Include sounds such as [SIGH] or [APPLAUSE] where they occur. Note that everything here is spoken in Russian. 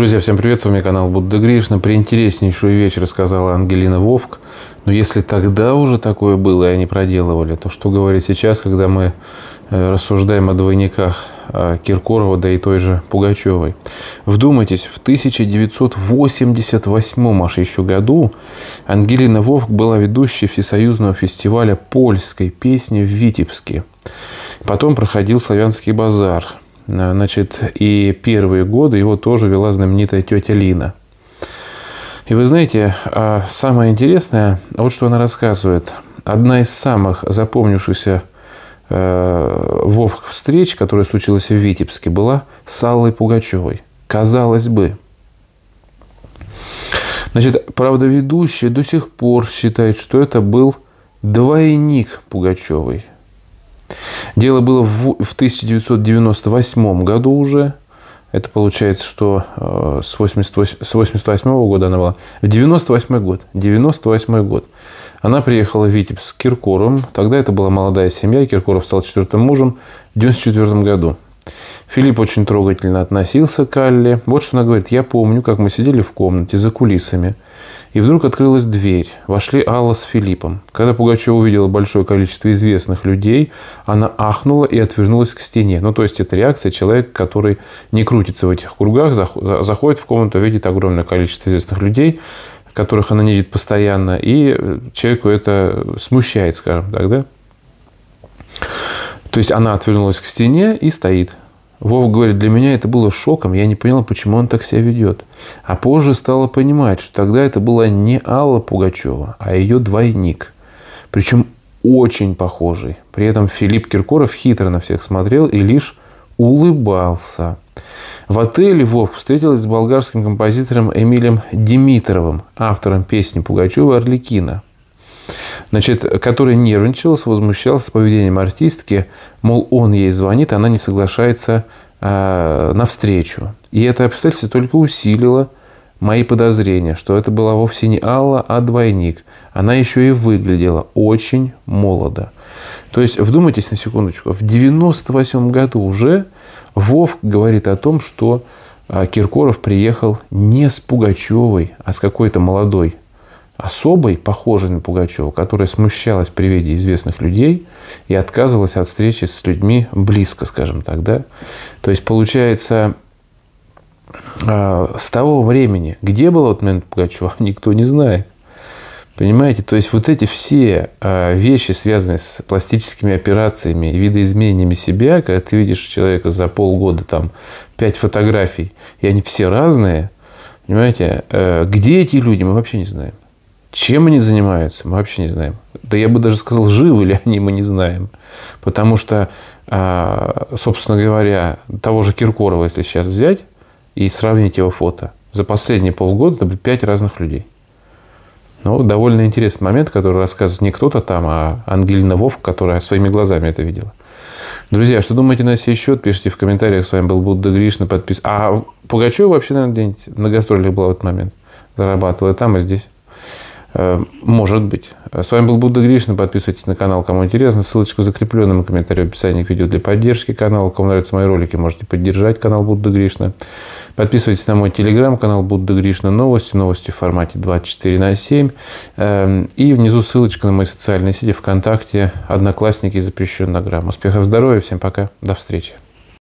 Друзья, всем привет, с вами канал Будда Гришна. При интереснейшую вещь рассказала Ангелина Вовк. Но если тогда уже такое было, и они проделывали, то что говорить сейчас, когда мы э, рассуждаем о двойниках Киркорова, да и той же Пугачевой. Вдумайтесь, в 1988 аж еще году Ангелина Вовк была ведущей всесоюзного фестиваля польской песни в Витебске. Потом проходил славянский базар. А, значит, и первые годы его тоже вела знаменитая тетя Лина. И вы знаете, а, самое интересное, вот что она рассказывает. Одна из самых запомнившихся э, Вовк встреч, которая случилась в Витебске, была с Аллой Пугачевой. Казалось бы. Значит, правда, ведущий до сих пор считает, что это был двойник Пугачевой – Дело было в, в 1998 году уже. Это получается, что э, с 88, с 88 -го года она была. В 98 год. 98 год. Она приехала в Витебск с Киркором. Тогда это была молодая семья. Киркоров стал четвертым мужем в 1994 году. Филипп очень трогательно относился к Алле. Вот что она говорит. «Я помню, как мы сидели в комнате за кулисами». И вдруг открылась дверь. Вошли Алла с Филиппом. Когда Пугачева увидела большое количество известных людей, она ахнула и отвернулась к стене. Ну, то есть, это реакция человека, который не крутится в этих кругах, заходит в комнату, видит огромное количество известных людей, которых она не видит постоянно, и э, человеку это смущает, скажем так, да? То есть, она отвернулась к стене и стоит. Вов говорит, для меня это было шоком, я не понял, почему он так себя ведет. А позже стала понимать, что тогда это была не Алла Пугачева, а ее двойник. Причем очень похожий. При этом Филипп Киркоров хитро на всех смотрел и лишь улыбался. В отеле Вов встретилась с болгарским композитором Эмилем Димитровым, автором песни Пугачева «Орликина» значит, который нервничался, возмущался поведением артистки, мол, он ей звонит, она не соглашается э, навстречу. И это обстоятельство только усилило мои подозрения, что это была вовсе не Алла, а двойник. Она еще и выглядела очень молодо. То есть, вдумайтесь на секундочку, в 98 году уже Вов говорит о том, что а, Киркоров приехал не с Пугачевой, а с какой-то молодой особой, похожей на Пугачева, которая смущалась при виде известных людей и отказывалась от встречи с людьми близко, скажем так. Да? То есть, получается, а, с того времени, где была вот момент Пугачева, [LAUGHS] никто не знает. Понимаете, то есть вот эти все а, вещи, связанные с пластическими операциями, видоизменениями себя, когда ты видишь человека за полгода там пять фотографий, и они все разные, понимаете, э, где эти люди, мы вообще не знаем. Чем они занимаются, мы вообще не знаем. Да я бы даже сказал, живы ли они, мы не знаем. Потому что, а, собственно говоря, того же Киркорова, если сейчас взять и сравнить его фото, за последние полгода это пять разных людей. Ну, довольно интересный момент, который рассказывает не кто-то там, а Ангелина Вов, которая своими глазами это видела. Друзья, что думаете на сей счет? Пишите в комментариях. С вами был Будда Гришна. Подпис... А Пугачева вообще, наверное, где-нибудь на гастролях была в этот момент. Зарабатывала там и здесь. Э, может быть. С вами был Будда Гришна. Подписывайтесь на канал, кому интересно. Ссылочку в закрепленном комментарии в описании к видео для поддержки канала. Кому нравятся мои ролики, можете поддержать канал Будда Гришна. Подписывайтесь на мой телеграм-канал Будда Гришна Новости. Новости в формате 24 на 7. Эм, и внизу ссылочка на мои социальные сети ВКонтакте, Одноклассники и запрещенная Грамм. Успехов, здоровья. Всем пока. До встречи.